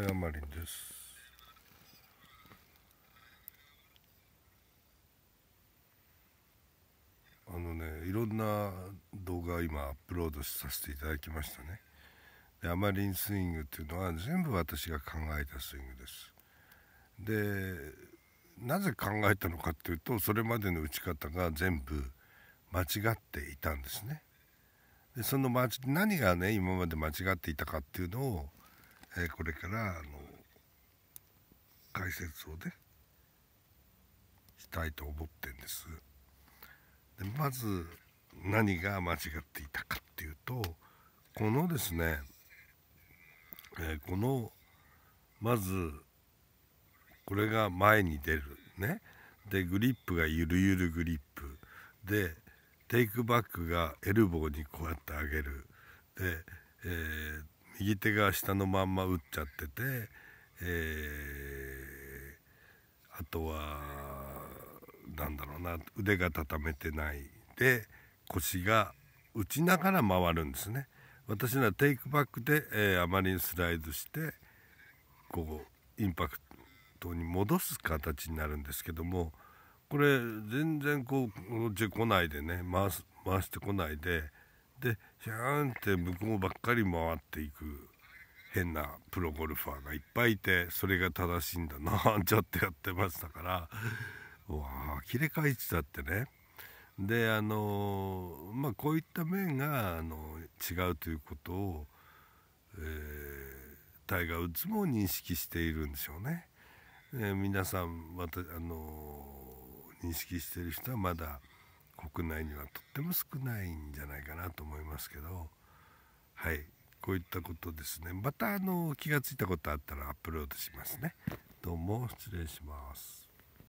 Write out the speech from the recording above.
誤りです。あのねいろんな動画を今アップロードさせていただきましたねであまりにスイングっていうのは全部私が考えたスイングですでなぜ考えたのかっていうとそれまでの打ち方が全部間違っていたんですねでその何がね今まで間違っていたかっていうのをえこれからあの解説をねしたいと思ってんです。でまず何が間違っていたかっていうとこのですね、えこのまずこれが前に出るねでグリップがゆるゆるグリップでテイクバックがエルボーにこうやって上げるで右手が下のまんま打っちゃってて、えー、あとはなんだろうな腕が畳めてないで腰が打ちながら回るんですね。私はテイクバックで、えー、あまりにスライドしてこうインパクトに戻す形になるんですけどもこれ全然こうこっち来ないでね回す回してこないででシャーンって向こうばっかり回っていく変なプロゴルファーがいっぱいいてそれが正しいんだな ちょっとやってましたからわあきれかいちだってねであのまあこういった面があの違うということを、えー、タイガー・ウッズも認識しているんでしょうね。えー、皆さんまたあの認識してる人はまだ国内にはとっても少ないんじゃないかなと思いますけどはいこういったことですねまたあの気が付いたことあったらアップロードしますねどうも失礼します